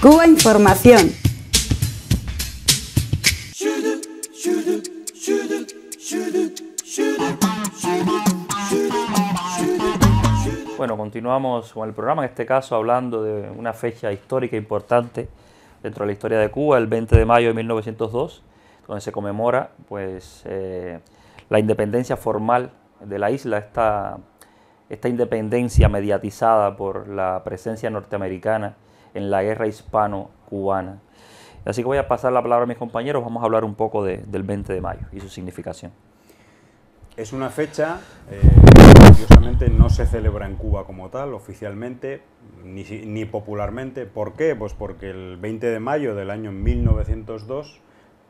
Cuba Información. Bueno, continuamos con el programa, en este caso hablando de una fecha histórica importante dentro de la historia de Cuba, el 20 de mayo de 1902, donde se conmemora pues, eh, la independencia formal de la isla, esta, esta independencia mediatizada por la presencia norteamericana en la guerra hispano-cubana. Así que voy a pasar la palabra a mis compañeros, vamos a hablar un poco del 20 de mayo y su significación. Es una fecha, eh, curiosamente no se celebra en Cuba como tal, oficialmente, ni, popularmente. ¿Por qué? Pues porque el 20 de mayo del año 1902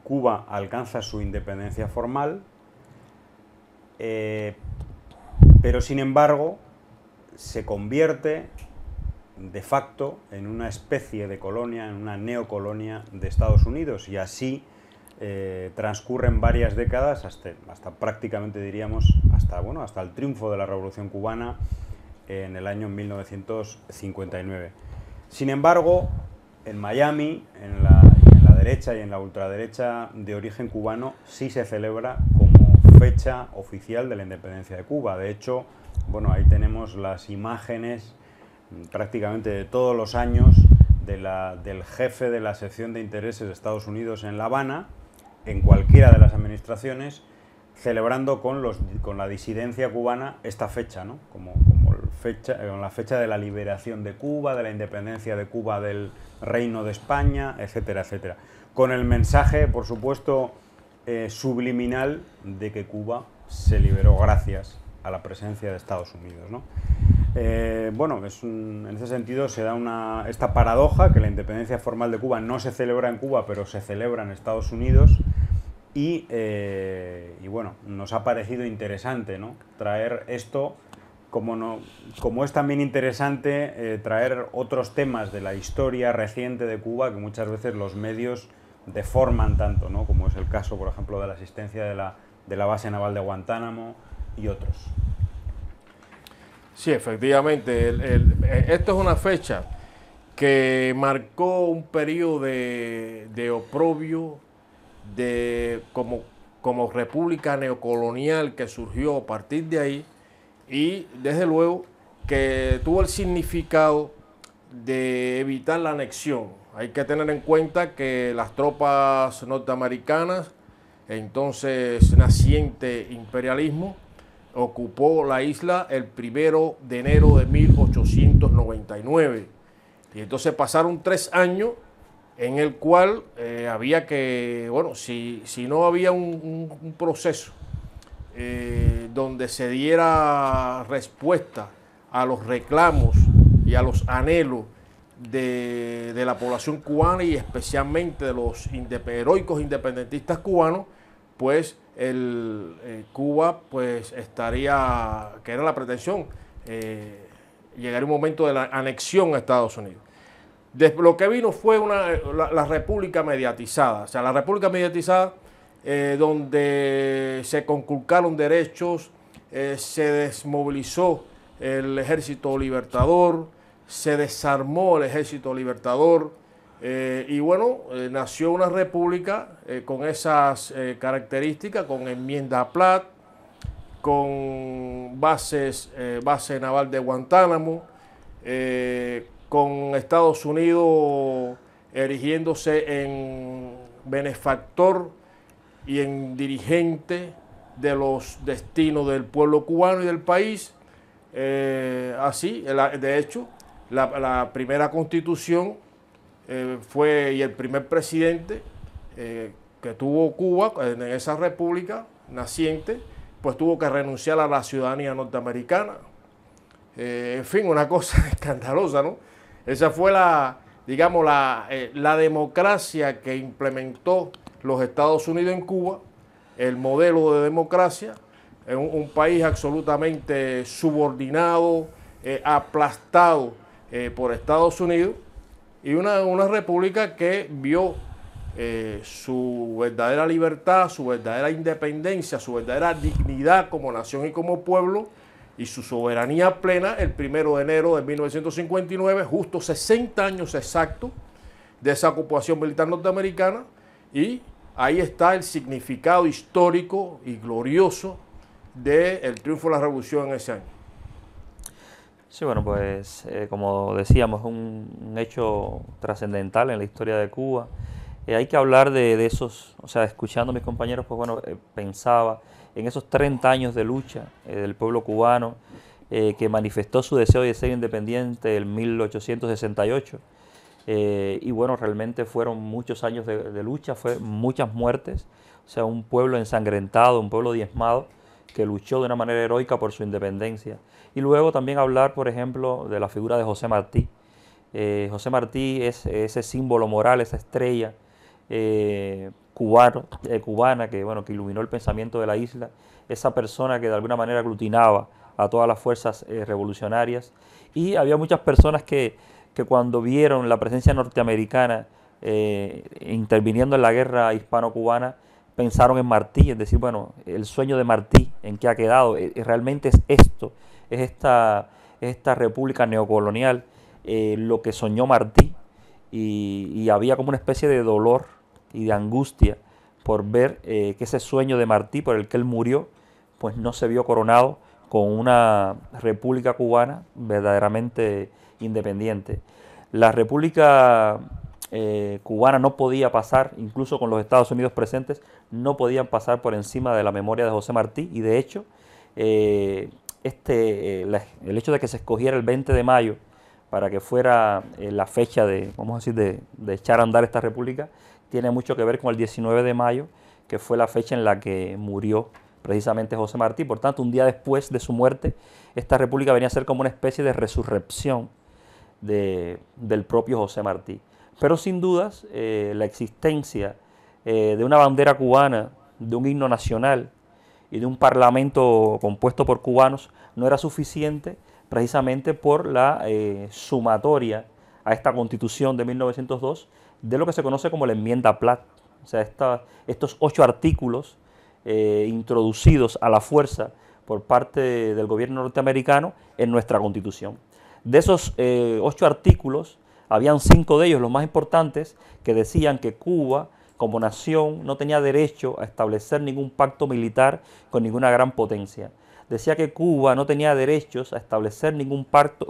Cuba alcanza su independencia formal, eh, pero sin embargo se convierte de facto en una especie de colonia, en una neocolonia de Estados Unidos. Y así eh, transcurren varias décadas, hasta, hasta, prácticamente diríamos, hasta, bueno, hasta el triunfo de la Revolución Cubana en el año 1959. Sin embargo, en Miami, en la, derecha y en la ultraderecha de origen cubano, sí se celebra como fecha oficial de la independencia de Cuba. De hecho, bueno, ahí tenemos las imágenes prácticamente todos los años del jefe de la sección de intereses de Estados Unidos en La Habana, en cualquiera de las administraciones, celebrando con, los, con la disidencia cubana esta fecha, ¿no? como, fecha, eh, la fecha de la liberación de Cuba, de la independencia de Cuba del Reino de España, etcétera, etcétera. Con el mensaje, por supuesto, eh, subliminal de que Cuba se liberó gracias a la presencia de Estados Unidos. ¿no? Eh, bueno, en ese sentido se da una, esta paradoja que la independencia formal de Cuba no se celebra en Cuba, pero se celebra en Estados Unidos. Y, eh, bueno, nos ha parecido interesante traer esto, como, es también interesante eh, traer otros temas de la historia reciente de Cuba que muchas veces los medios deforman tanto, como es el caso, por ejemplo, de la asistencia de la, de la base naval de Guantánamo y otros. Sí, efectivamente. Eh, esto es una fecha que marcó un periodo de, oprobio de, como, como república neocolonial que surgió a partir de ahí y desde luego que tuvo el significado de evitar la anexión. Hay que tener en cuenta que las tropas norteamericanas, entonces naciente imperialismo, ocupó la isla el primero de enero de 1899. Y entonces pasaron tres años en el cual eh, había que, bueno, si, si no había un, proceso eh, donde se diera respuesta a los reclamos y a los anhelos de, la población cubana y especialmente de los heroicos independentistas cubanos, pues el, eh, Cuba pues estaría, que era la pretensión, eh, llegaría un momento de la anexión a Estados Unidos. lo que vino fue la, república mediatizada, o sea, la república mediatizada eh, donde se conculcaron derechos, se desmovilizó el ejército libertador, se desarmó el ejército libertador, eh, y bueno, eh, nació una república eh, con esas características, con enmienda a con bases, base naval de Guantánamo, con Estados Unidos erigiéndose en benefactor y en dirigente de los destinos del pueblo cubano y del país. así, de hecho, la primera constitución eh, fue y el primer presidente eh, que tuvo Cuba en esa república naciente, pues tuvo que renunciar a la ciudadanía norteamericana. Eh, en fin, una cosa escandalosa, ¿no? Esa fue la, digamos, la, la democracia que implementó los Estados Unidos en Cuba, el modelo de democracia, en un país absolutamente subordinado, aplastado por Estados Unidos, y una, república que vio eh, su verdadera libertad, su verdadera independencia, su verdadera dignidad como nación y como pueblo y su soberanía plena el primero de enero de 1959, justo 60 años exactos de esa ocupación militar norteamericana y ahí está el significado histórico y glorioso del triunfo de la revolución en ese año. Sí, bueno, pues eh, como decíamos, es un, hecho trascendental en la historia de Cuba. Eh, hay que hablar de, esos, o sea, escuchando a mis compañeros, pues bueno, eh, pensaba en esos 30 años de lucha del pueblo cubano que manifestó su deseo de ser independiente en 1868. y bueno, realmente fueron muchos años de, de lucha, fue muchas muertes, o sea, un pueblo ensangrentado, un pueblo diezmado que luchó de una manera heroica por su independencia. Y luego también hablar, por ejemplo, de la figura de José Martí. Eh, José Martí es ese símbolo moral, esa estrella eh, cubano, eh, cubana que, bueno, que iluminó el pensamiento de la isla, esa persona que de alguna manera aglutinaba a todas las fuerzas revolucionarias. Y había muchas personas que, que cuando vieron la presencia norteamericana interviniendo en la guerra hispano-cubana, pensaron en Martí, es decir, bueno, el sueño de Martí, en qué ha quedado, eh, eh, realmente es esto, es esta, esta república neocolonial, eh, lo que soñó Martí, y, había como una especie de dolor y de angustia por ver que ese sueño de Martí, por el que él murió, pues no se vio coronado con una república cubana verdaderamente independiente. La república eh, cubana no podía pasar, incluso con los Estados Unidos presentes, no podían pasar por encima de la memoria de José Martí y de hecho eh, este, eh, el hecho de que se escogiera el 20 de mayo para que fuera la fecha de, decir, de, echar a andar esta república, tiene mucho que ver con el 19 de mayo, que fue la fecha en la que murió precisamente José Martí. Por tanto, un día después de su muerte, esta república venía a ser como una especie de resurrección del propio José Martí. Pero sin dudas, eh, la existencia eh, de una bandera cubana, de un himno nacional y de un parlamento compuesto por cubanos no era suficiente precisamente por la eh, sumatoria a esta constitución de 1902 de lo que se conoce como la enmienda Platt. O sea, estos ocho artículos introducidos a la fuerza por parte del gobierno norteamericano en nuestra constitución. De esos ocho artículos, habían cinco de ellos, los más importantes, que decían que Cuba como nación no tenía derecho a establecer ningún pacto militar con ninguna gran potencia. Decía que Cuba no tenía derechos a establecer ningún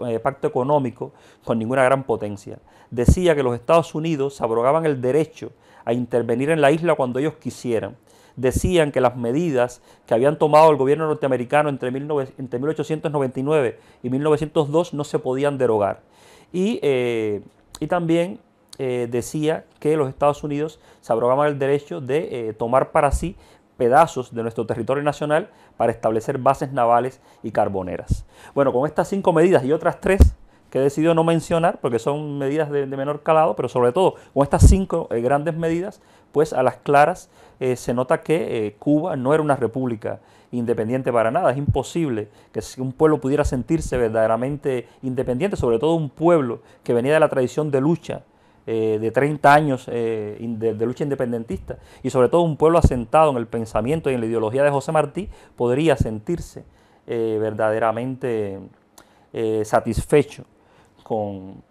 eh, pacto, económico con ninguna gran potencia. Decía que los Estados Unidos abrogaban el derecho a intervenir en la isla cuando ellos quisieran decían que las medidas que habían tomado el gobierno norteamericano entre, 1899 y 1902 no se podían derogar. Y, eh, y también eh, decía que los Estados Unidos se abrogaban el derecho de eh, tomar para sí pedazos de nuestro territorio nacional para establecer bases navales y carboneras. Bueno, con estas cinco medidas y otras tres que he decidido no mencionar porque son medidas de, menor calado, pero sobre todo con estas cinco grandes medidas pues a las claras eh, se nota que eh, Cuba no era una república independiente para nada. Es imposible que un pueblo pudiera sentirse verdaderamente independiente, sobre todo un pueblo que venía de la tradición de lucha, eh, de 30 años de, lucha independentista, y sobre todo un pueblo asentado en el pensamiento y en la ideología de José Martí, podría sentirse verdaderamente satisfecho con,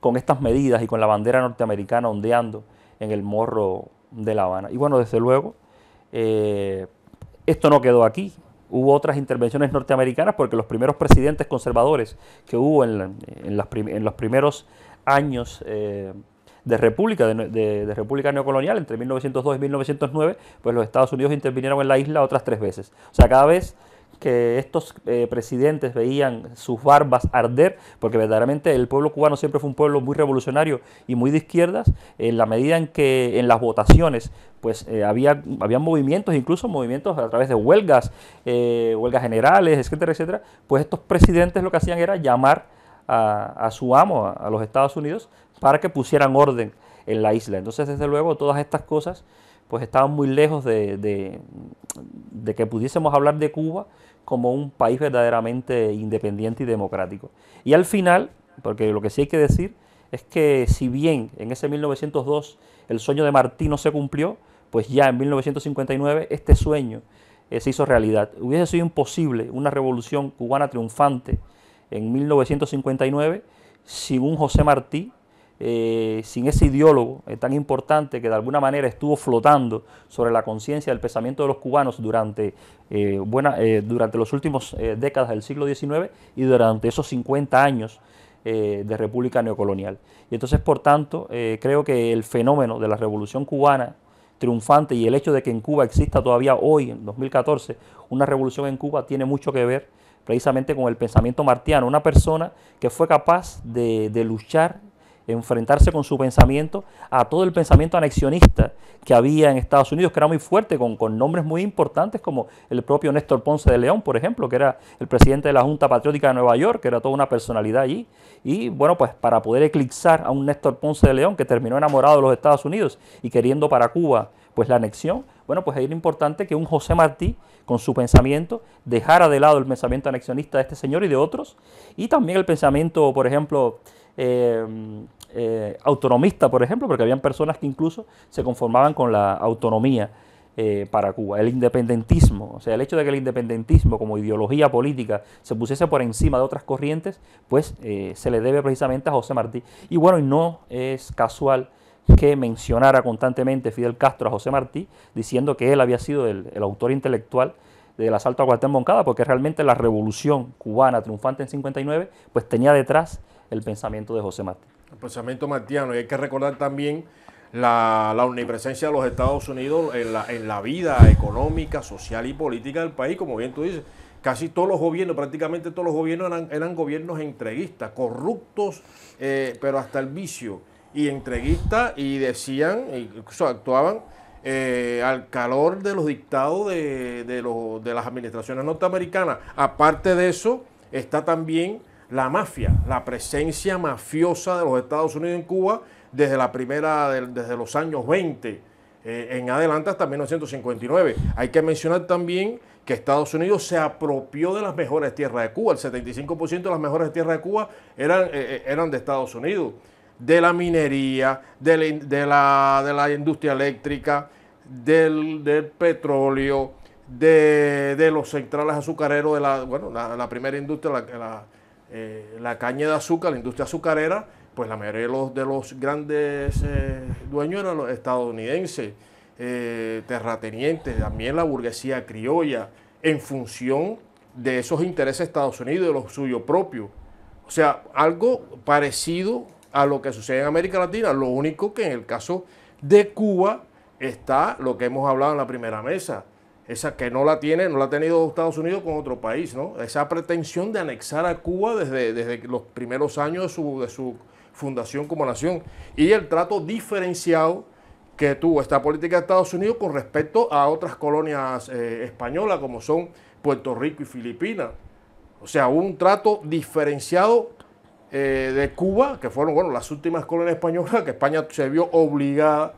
con estas medidas y con la bandera norteamericana ondeando en el morro de La Habana. Y bueno, desde luego, eh, esto no quedó aquí. Hubo otras intervenciones norteamericanas porque los primeros presidentes conservadores que hubo en, los primeros años eh, de República, de, República Neocolonial, entre 1902 y 1909, pues los Estados Unidos intervinieron en la isla otras tres veces. O sea, cada vez que estos eh, presidentes veían sus barbas arder, porque verdaderamente el pueblo cubano siempre fue un pueblo muy revolucionario y muy de izquierdas, en la medida en que en las votaciones pues eh, había, había, movimientos, incluso movimientos a través de huelgas, eh, huelgas generales, etcétera, etcétera, pues estos presidentes lo que hacían era llamar a, su amo, a, los Estados Unidos, para que pusieran orden en la isla. Entonces, desde luego, todas estas cosas pues estaban muy lejos de, de, de, que pudiésemos hablar de Cuba como un país verdaderamente independiente y democrático. Y al final, porque lo que sí hay que decir es que si bien en ese 1902 el sueño de Martí no se cumplió, pues ya en 1959 este sueño eh, se hizo realidad. Hubiese sido imposible una revolución cubana triunfante en 1959 sin un José Martí eh, sin ese ideólogo tan importante que de alguna manera estuvo flotando sobre la conciencia del pensamiento de los cubanos durante, eh, buena, eh, durante los últimos décadas del siglo XIX y durante esos 50 años de República Neocolonial. Y entonces, por tanto, creo que el fenómeno de la Revolución cubana triunfante y el hecho de que en Cuba exista todavía hoy, en 2014, una revolución en Cuba tiene mucho que ver precisamente con el pensamiento martiano, una persona que fue capaz de luchar enfrentarse con su pensamiento a todo el pensamiento anexionista que había en Estados Unidos, que era muy fuerte, con, con, nombres muy importantes como el propio Néstor Ponce de León, por ejemplo, que era el presidente de la Junta Patriótica de Nueva York, que era toda una personalidad allí. Y bueno, pues para poder eclipsar a un Néstor Ponce de León que terminó enamorado de los Estados Unidos y queriendo para Cuba pues la anexión, bueno, pues era importante que un José Martí, con su pensamiento, dejara de lado el pensamiento anexionista de este señor y de otros, y también el pensamiento, por ejemplo, Em, eh, autonomista, por ejemplo, porque habían personas que incluso se conformaban con la autonomía eh, para Cuba, el independentismo, o sea, el hecho de que el independentismo como ideología política se pusiese por encima de otras corrientes, pues eh, se le debe precisamente a José Martí. Y bueno, y no es casual que mencionara constantemente Fidel Castro a José Martí, diciendo que él había sido el, autor intelectual del asalto a Cuartel Moncada, porque realmente la revolución cubana triunfante en 59, pues tenía detrás el pensamiento de José Martí. El pensamiento martiano, y hay que recordar también la, la, omnipresencia de los Estados Unidos en la, vida económica, social y política del país, como bien tú dices. Casi todos los gobiernos, prácticamente todos los gobiernos eran, gobiernos entreguistas, corruptos, eh, pero hasta el vicio, y entreguistas, y decían, incluso actuaban eh, al calor de los dictados de, de, de las administraciones norteamericanas. Aparte de eso, está también la mafia, la presencia mafiosa de los Estados Unidos en Cuba desde la primera, desde los años 20 eh, en adelante hasta 1959. Hay que mencionar también que Estados Unidos se apropió de las mejores tierras de Cuba. El 75% de las mejores tierras de Cuba eran, eh, eh, eran de Estados Unidos. De la minería, de la, de la, industria eléctrica, del, petróleo, de, los centrales azucareros, de la, bueno, la, primera industria, la, eh, la caña de azúcar, la industria azucarera, pues la mayoría de los, de los grandes eh, dueños eran los estadounidenses, eh, terratenientes, también la burguesía criolla, en función de esos intereses de Estados Unidos, de los suyos propios. O sea, algo parecido a lo que sucede en América Latina, lo único que en el caso de Cuba está lo que hemos hablado en la primera mesa, esa que no la tiene, no la ha tenido Estados Unidos con otro país, ¿no? Esa pretensión de anexar a Cuba desde, desde los primeros años de su, fundación como nación y el trato diferenciado que tuvo esta política de Estados Unidos con respecto a otras colonias eh, españolas como son Puerto Rico y Filipinas. O sea, un trato diferenciado eh, de Cuba, que fueron bueno, las últimas colonias españolas, que España se vio obligada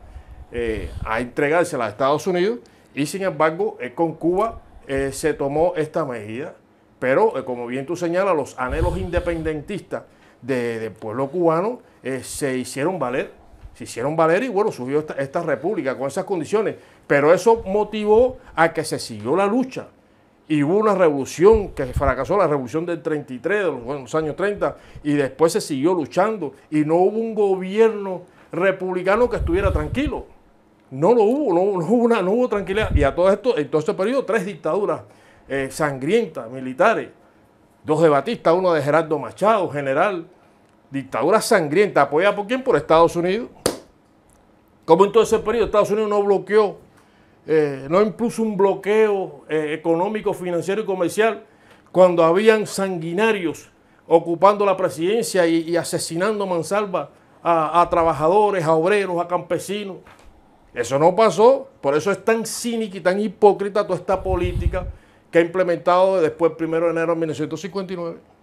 eh, a entregarse a Estados Unidos y sin embargo, eh, con Cuba eh, se tomó esta medida. Pero, eh, como bien tú señalas, los anhelos independentistas del de pueblo cubano se hicieron valer. Se hicieron valer y bueno, subió esta, república con esas condiciones. Pero eso motivó a que se siguió la lucha y hubo una revolución que fracasó, la revolución del 33, de los, años 30, y después se siguió luchando y no hubo un gobierno republicano que estuviera tranquilo. No lo hubo, no, hubo, una, no hubo tranquilidad. Y a todo esto, en todo este periodo, tres dictaduras eh, sangrientas, militares. Dos de Batista, uno de Gerardo Machado, general. Dictadura sangrienta, apoyada por quién? Por Estados Unidos. Como en todo ese periodo Estados Unidos no bloqueó, eh, no impuso un bloqueo eh, económico, financiero y comercial cuando habían sanguinarios ocupando la presidencia y, asesinando mansalva a trabajadores, a obreros, a campesinos? Eso no pasó, por eso es tan cínica y tan hipócrita toda esta política que ha implementado después del 1 de enero de 1959.